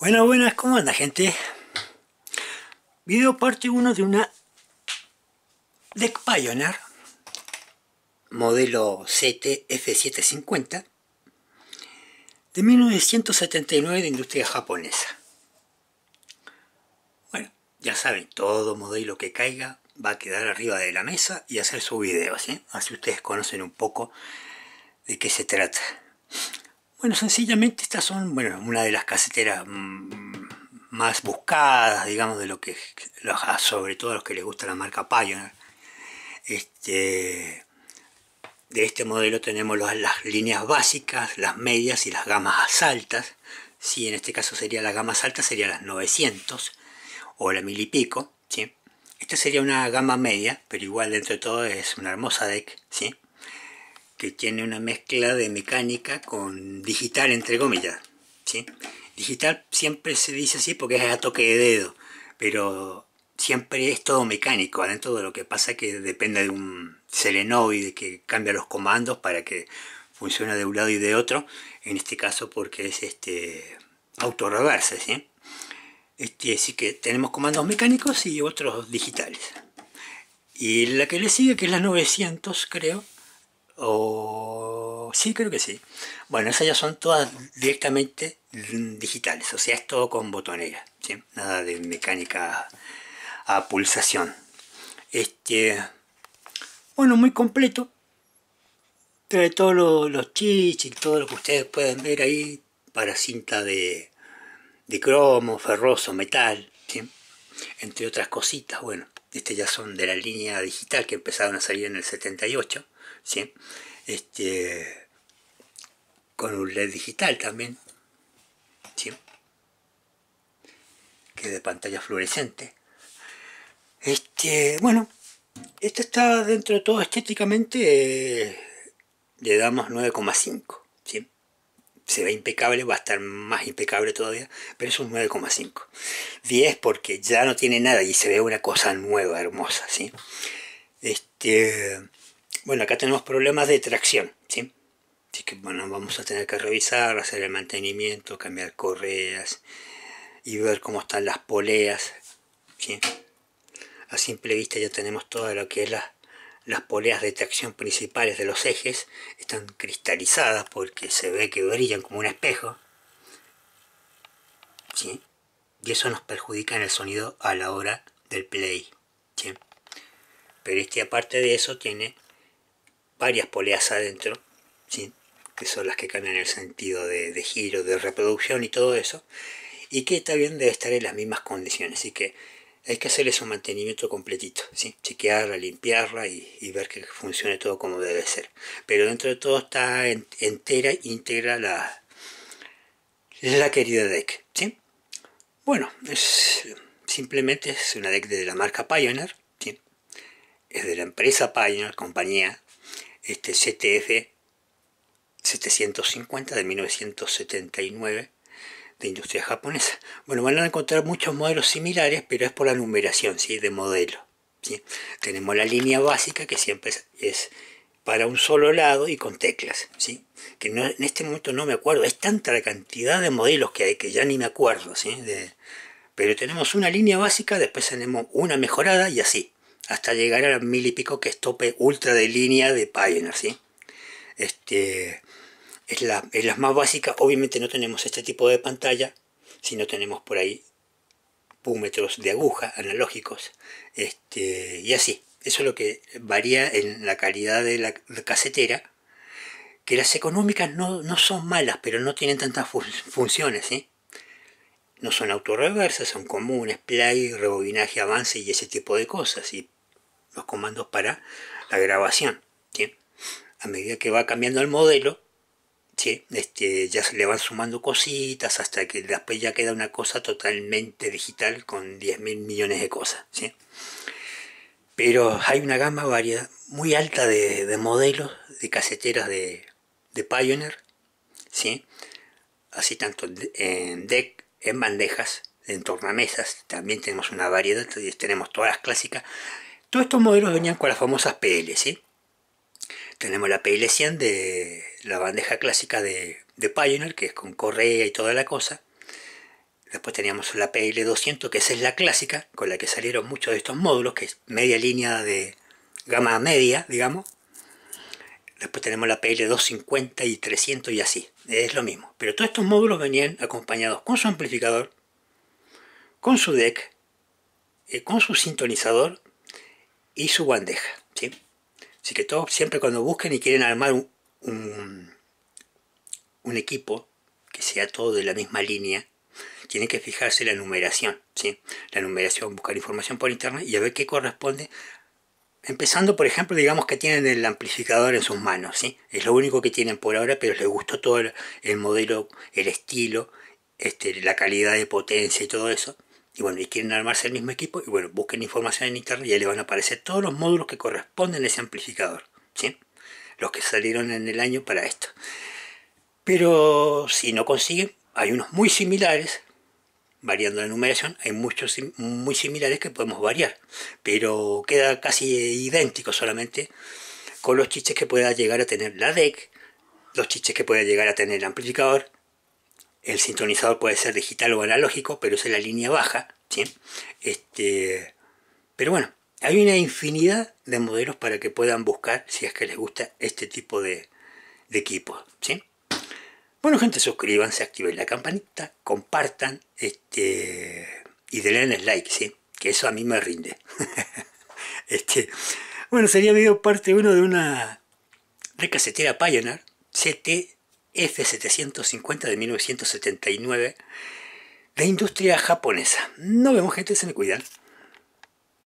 Buenas, buenas, ¿cómo anda gente? Video parte 1 de una Deck Pioneer modelo CTF f 750 de 1979 de industria japonesa. Bueno, ya saben, todo modelo que caiga va a quedar arriba de la mesa y hacer su video, ¿sí? Así ustedes conocen un poco de qué se trata. Bueno, sencillamente estas son, bueno, una de las caseteras mm, más buscadas, digamos, de lo que, ah, sobre todo a los que les gusta la marca Pioneer. Este, de este modelo tenemos las, líneas básicas, las medias y las gamas altas. Si en este caso sería las gamas alta sería las 900 o la mil y pico. ¿sí? Esta sería una gama media, pero igual dentro de todo es una hermosa deck. ¿sí? que tiene una mezcla de mecánica con digital, entre comillas. ¿sí? Digital siempre se dice así porque es a toque de dedo, pero siempre es todo mecánico, adentro de lo que pasa que depende de un selenoide que cambia los comandos para que funcione de un lado y de otro, en este caso porque es este autorreverse, ¿sí? Este, así que tenemos comandos mecánicos y otros digitales. Y la que le sigue, que es la 900, creo, o... Sí, creo que sí. Bueno, esas ya son todas directamente digitales, o sea, es todo con botonera, nada de mecánica a pulsación. Este, bueno, muy completo. Trae todos los chichis y todo lo que ustedes pueden ver ahí para cinta de, de cromo, ferroso, metal, entre otras cositas. Bueno, este ya son de la línea digital que empezaron a salir en el 78 este, con un LED digital también, ¿sí? que de pantalla fluorescente. Este, bueno, esto está dentro de todo estéticamente, le damos 9,5. ¿sí? Se ve impecable, va a estar más impecable todavía, pero es un 9,5. 10 porque ya no tiene nada y se ve una cosa nueva, hermosa. ¿sí? Este, bueno, acá tenemos problemas de tracción, ¿sí? Así que bueno, vamos a tener que revisar, hacer el mantenimiento, cambiar correas y ver cómo están las poleas. ¿sí? A simple vista ya tenemos todo lo que es las poleas de tracción principales de los ejes. Están cristalizadas porque se ve que brillan como un espejo. ¿sí? Y eso nos perjudica en el sonido a la hora del play. Pero este aparte de eso tiene varias poleas adentro, ¿sí? que son las que cambian el sentido de, giro, de reproducción y todo eso, y que también debe estar en las mismas condiciones, así que hay que hacerles un mantenimiento completito, ¿sí? chequearla, limpiarla y, ver que funcione todo como debe ser. Pero dentro de todo está entera, íntegra la, la querida deck. ¿sí? Bueno, es, simplemente es una deck de la marca Pioneer, ¿sí? es de la empresa Pioneer, compañía, este CTF 750 de 1979 de industria japonesa. Bueno, van a encontrar muchos modelos similares, pero es por la numeración ¿sí? de modelo. ¿sí? Tenemos la línea básica que siempre es para un solo lado y con teclas. ¿sí? Que no, en este momento no me acuerdo, es tanta la cantidad de modelos que hay que ya ni me acuerdo. ¿sí? pero tenemos una línea básica, después tenemos una mejorada y así hasta llegar a mil y pico, que es tope ultra de línea de Pioneer, ¿sí? Este, es, la, las más básicas, obviamente no tenemos este tipo de pantalla, sino tenemos por ahí púmetros de aguja analógicos, este, y así. Eso es lo que varía en la calidad de la casetera, que las económicas no, son malas, pero no tienen tantas funciones, ¿sí? No son autorreversas, son comunes, play, rebobinaje, avance y ese tipo de cosas, y los comandos para la grabación. A medida que va cambiando el modelo, ¿sí? este, ya se le van sumando cositas hasta que después ya queda una cosa totalmente digital con 10 mil millones de cosas. Pero hay una gama variedad, muy alta de, modelos de caseteras de, de Pioneer, así tanto en deck, en bandejas, en tornamesas, también tenemos una variedad, tenemos todas las clásicas todos estos modelos venían con las famosas PL, ¿sí? Tenemos la PL100 de la bandeja clásica de, Pioneer, que es con correa y toda la cosa. Después teníamos la PL200, que esa es la clásica, con la que salieron muchos de estos módulos, que es media línea de gama media, digamos. Después tenemos la PL250 y 300 y así. Es lo mismo. Pero todos estos módulos venían acompañados con su amplificador, con su deck, eh, con su sintonizador y su bandeja. ¿sí? Así que todos siempre cuando busquen y quieren armar un, un, equipo que sea todo de la misma línea, tienen que fijarse la numeración, ¿sí? La numeración, buscar información por internet y a ver qué corresponde. Empezando, por ejemplo, digamos que tienen el amplificador en sus manos, ¿sí? Es lo único que tienen por ahora, pero les gustó todo el modelo, el estilo, este, la calidad de potencia y todo eso y bueno, y quieren armarse el mismo equipo, y bueno, busquen información en internet y ahí le van a aparecer todos los módulos que corresponden a ese amplificador, ¿sí? Los que salieron en el año para esto. Pero si no consiguen, hay unos muy similares, variando la numeración, hay muchos muy similares que podemos variar, pero queda casi idéntico solamente con los chistes que pueda llegar a tener la DEC, los chistes que pueda llegar a tener el amplificador, el sintonizador puede ser digital o analógico, pero es la línea baja. ¿sí? Este, pero bueno, hay una infinidad de modelos para que puedan buscar si es que les gusta este tipo de, de equipos. ¿sí? Bueno, gente, suscríbanse, activen la campanita, compartan este, y denle like, ¿sí? que eso a mí me rinde. este, bueno, sería medio parte 1 de una recasetera Pioneer CT F-750 de 1979 de industria japonesa. No vemos gente, se me cuidan.